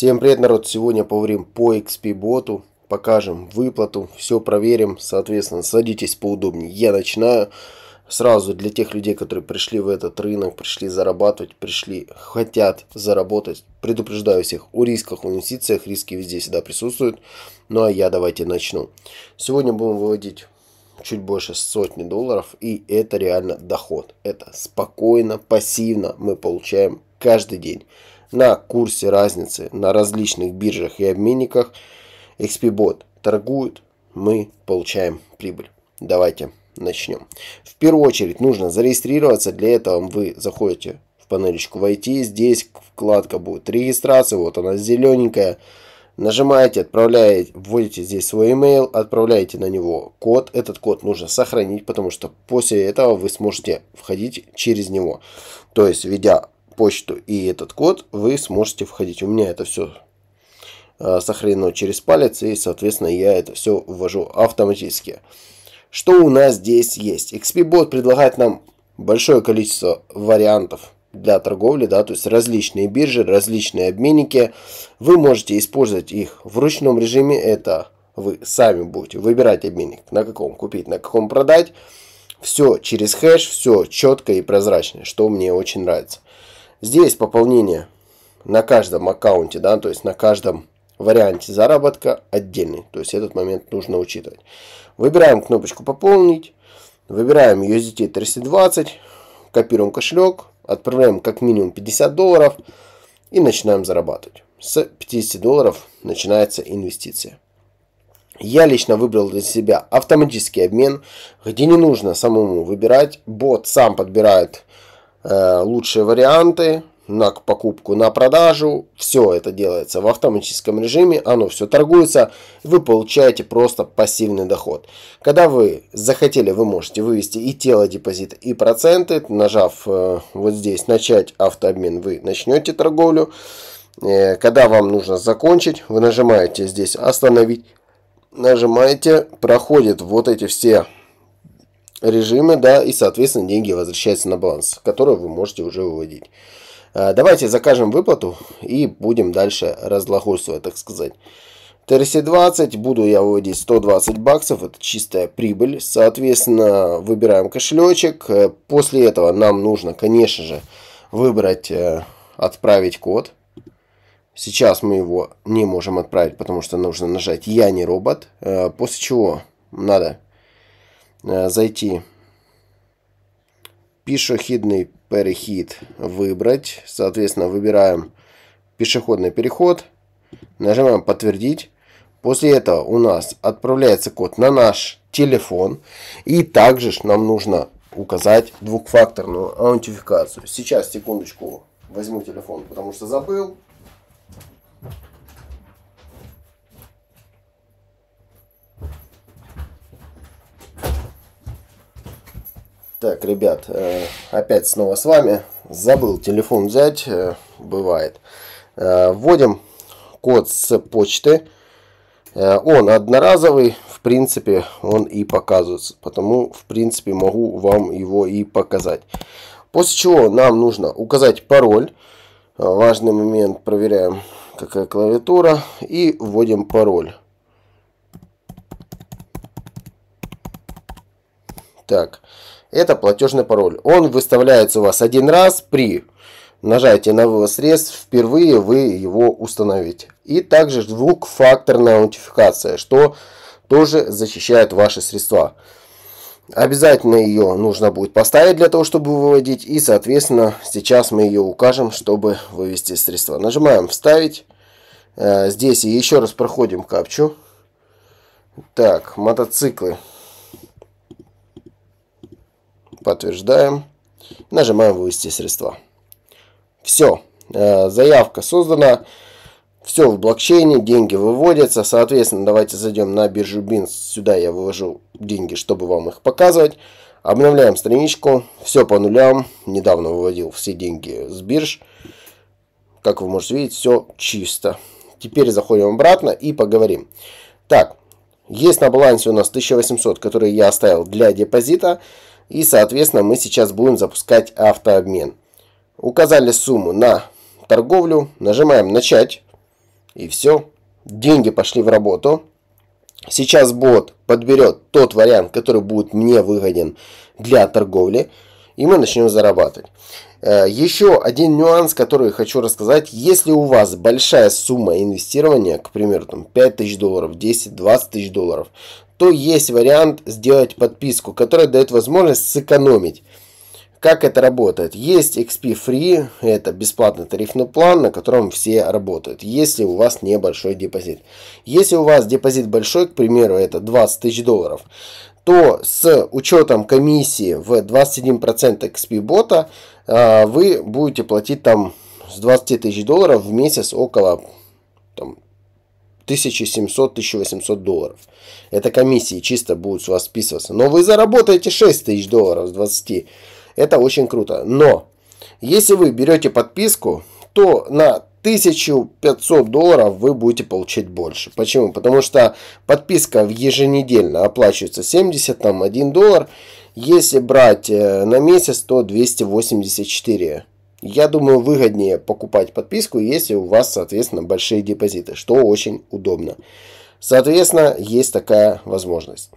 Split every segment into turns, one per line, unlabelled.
Всем привет, народ! Сегодня поварим по XP-боту, покажем выплату, все проверим, соответственно, садитесь поудобнее. Я начинаю сразу для тех людей, которые пришли в этот рынок, пришли зарабатывать, пришли, хотят заработать. Предупреждаю всех о рисках, о инвестициях, риски везде всегда присутствуют. Ну а я давайте начну. Сегодня будем выводить чуть больше сотни долларов, и это реально доход. Это спокойно, пассивно мы получаем каждый день на курсе разницы на различных биржах и обменниках XPBOT торгуют, мы получаем прибыль. Давайте начнем. В первую очередь нужно зарегистрироваться. Для этого вы заходите в панелечку «Войти». Здесь вкладка будет «Регистрация». Вот она зелененькая. Нажимаете, отправляете, вводите здесь свой email, отправляете на него код. Этот код нужно сохранить, потому что после этого вы сможете входить через него. То есть, введя почту и этот код, вы сможете входить. У меня это все а, сохранено через палец, и, соответственно, я это все ввожу автоматически. Что у нас здесь есть? XP-бот предлагает нам большое количество вариантов для торговли, да, то есть различные биржи, различные обменники. Вы можете использовать их в ручном режиме, это вы сами будете выбирать обменник, на каком купить, на каком продать. Все через хэш, все четко и прозрачно, что мне очень нравится. Здесь пополнение на каждом аккаунте, да, то есть на каждом варианте заработка отдельный. То есть этот момент нужно учитывать. Выбираем кнопочку «Пополнить». Выбираем USDT 320, копируем кошелек, отправляем как минимум 50 долларов и начинаем зарабатывать. С 50 долларов начинается инвестиция. Я лично выбрал для себя автоматический обмен, где не нужно самому выбирать. Бот сам подбирает Э, лучшие варианты на покупку, на продажу. Все это делается в автоматическом режиме, оно все торгуется, вы получаете просто пассивный доход. Когда вы захотели, вы можете вывести и тело депозита, и проценты. Нажав э, вот здесь «Начать автообмен», вы начнете торговлю. Э, когда вам нужно закончить, вы нажимаете здесь «Остановить», нажимаете, проходит вот эти все режимы, да, и, соответственно, деньги возвращаются на баланс, который вы можете уже выводить. А, давайте закажем выплату и будем дальше разлохольствовать, так сказать. ТРС-20, буду я выводить 120 баксов, это чистая прибыль. Соответственно, выбираем кошелечек. Э, после этого нам нужно, конечно же, выбрать, э, отправить код. Сейчас мы его не можем отправить, потому что нужно нажать «Я не робот», э, после чего надо зайти пешеходный переход выбрать. Соответственно, выбираем пешеходный переход. Нажимаем подтвердить. После этого у нас отправляется код на наш телефон. И также нам нужно указать двухфакторную аутентификацию. Сейчас, секундочку, возьму телефон, потому что забыл. Так, ребят, э, опять снова с вами. Забыл телефон взять, э, бывает. Э, вводим код с почты. Он одноразовый, в принципе, он и показывается. Потому, в принципе, могу вам его и показать. После чего нам нужно указать пароль. Важный момент, проверяем, какая клавиатура. И вводим пароль. Так, это платежный пароль. Он выставляется у вас один раз при нажатии на вывод средств. Впервые вы его установите. И также двухфакторная аутентификация, что тоже защищает ваши средства. Обязательно ее нужно будет поставить для того, чтобы выводить. И, соответственно, сейчас мы ее укажем, чтобы вывести средства. Нажимаем «Вставить». Э, здесь и еще раз проходим капчу. Так, мотоциклы подтверждаем, нажимаем вывести средства. Все, э, заявка создана, все в блокчейне, деньги выводятся, соответственно, давайте зайдем на биржу BINS, сюда я вывожу деньги, чтобы вам их показывать. Обновляем страничку, все по нулям, недавно выводил все деньги с бирж. Как вы можете видеть, все чисто. Теперь заходим обратно и поговорим. Так, есть на балансе у нас 1800, которые я оставил для депозита. И, соответственно, мы сейчас будем запускать автообмен. Указали сумму на торговлю, нажимаем «Начать». И все. Деньги пошли в работу. Сейчас бот подберет тот вариант, который будет мне выгоден для торговли и мы начнем зарабатывать. Э, еще один нюанс, который хочу рассказать. Если у вас большая сумма инвестирования, к примеру, там 5 тысяч долларов, 10, 20 тысяч долларов, то есть вариант сделать подписку, которая дает возможность сэкономить. Как это работает? Есть XP Free, это бесплатный тарифный план, на котором все работают, если у вас небольшой депозит. Если у вас депозит большой, к примеру, это 20 тысяч долларов, то с учетом комиссии в 21% XP-бота э, вы будете платить там с 20 тысяч долларов в месяц около там, 1700-1800 долларов. Это комиссии чисто будут с вас списываться. Но вы заработаете 6 тысяч долларов с 20. Это очень круто. Но если вы берете подписку, то на 1500 долларов вы будете получать больше. Почему? Потому что подписка еженедельно оплачивается 71 доллар. Если брать э, на месяц, то 284. Я думаю, выгоднее покупать подписку, если у вас, соответственно, большие депозиты, что очень удобно. Соответственно, есть такая возможность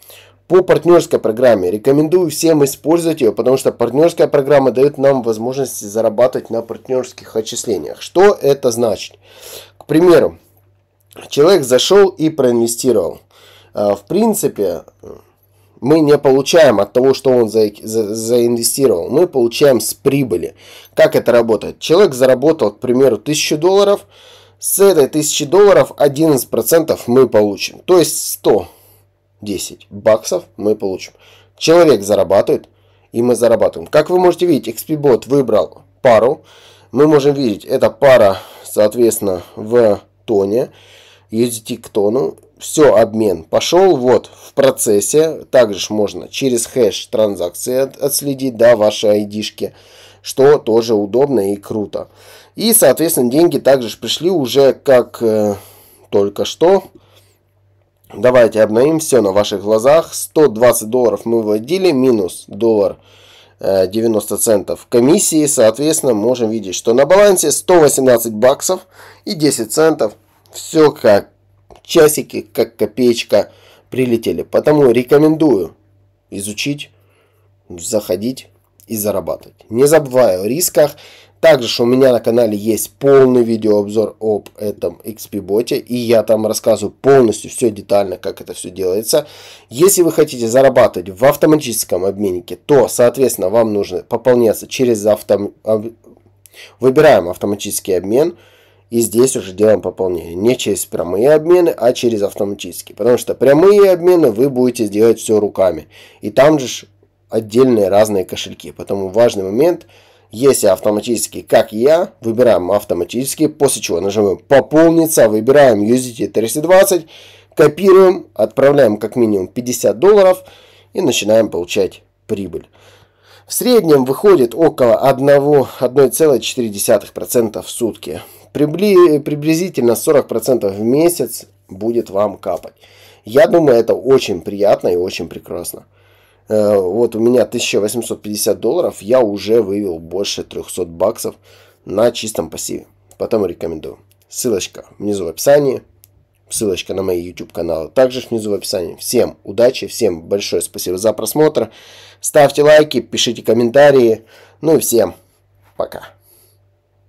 по партнерской программе. Рекомендую всем использовать ее, потому что партнерская программа дает нам возможность зарабатывать на партнерских отчислениях. Что это значит? К примеру, человек зашел и проинвестировал. А, в принципе, мы не получаем от того, что он за, за, заинвестировал, мы получаем с прибыли. Как это работает? Человек заработал, к примеру, 1000 долларов, с этой 1000 долларов 11% мы получим, то есть 100 10 баксов мы получим. Человек зарабатывает, и мы зарабатываем. Как вы можете видеть, XPBot выбрал пару. Мы можем видеть, эта пара, соответственно, в тоне. USDT к тону. Все, обмен пошел. Вот, в процессе. Также можно через хэш транзакции отследить, да, ваши айдишки. Что тоже удобно и круто. И, соответственно, деньги также пришли уже как э, только что. Давайте обновим все на ваших глазах. 120 долларов мы вводили, минус доллар 90 э, центов комиссии. Соответственно, можем видеть, что на балансе 118 баксов и 10 центов. Все как часики, как копеечка прилетели. Потому рекомендую изучить, заходить и зарабатывать. Не забываю о рисках, также же у меня на канале есть полный видеообзор об этом XP-боте, и я там рассказываю полностью все детально, как это все делается. Если вы хотите зарабатывать в автоматическом обменнике, то, соответственно, вам нужно пополняться через авто... Выбираем автоматический обмен, и здесь уже делаем пополнение. Не через прямые обмены, а через автоматические. Потому что прямые обмены вы будете делать все руками. И там же отдельные разные кошельки. Поэтому важный момент – если автоматически, как я, выбираем автоматически, после чего нажимаем «Пополниться», выбираем USDT 320, копируем, отправляем как минимум 50 долларов и начинаем получать прибыль. В среднем выходит около 1,4% в сутки. Прибли, приблизительно 40% в месяц будет вам капать. Я думаю, это очень приятно и очень прекрасно. Э, вот у меня 1850 долларов, я уже вывел больше 300 баксов на чистом пассиве. Потом рекомендую. Ссылочка внизу в описании. Ссылочка на мои YouTube каналы также внизу в описании. Всем удачи, всем большое спасибо за просмотр. Ставьте лайки, пишите комментарии. Ну и всем пока.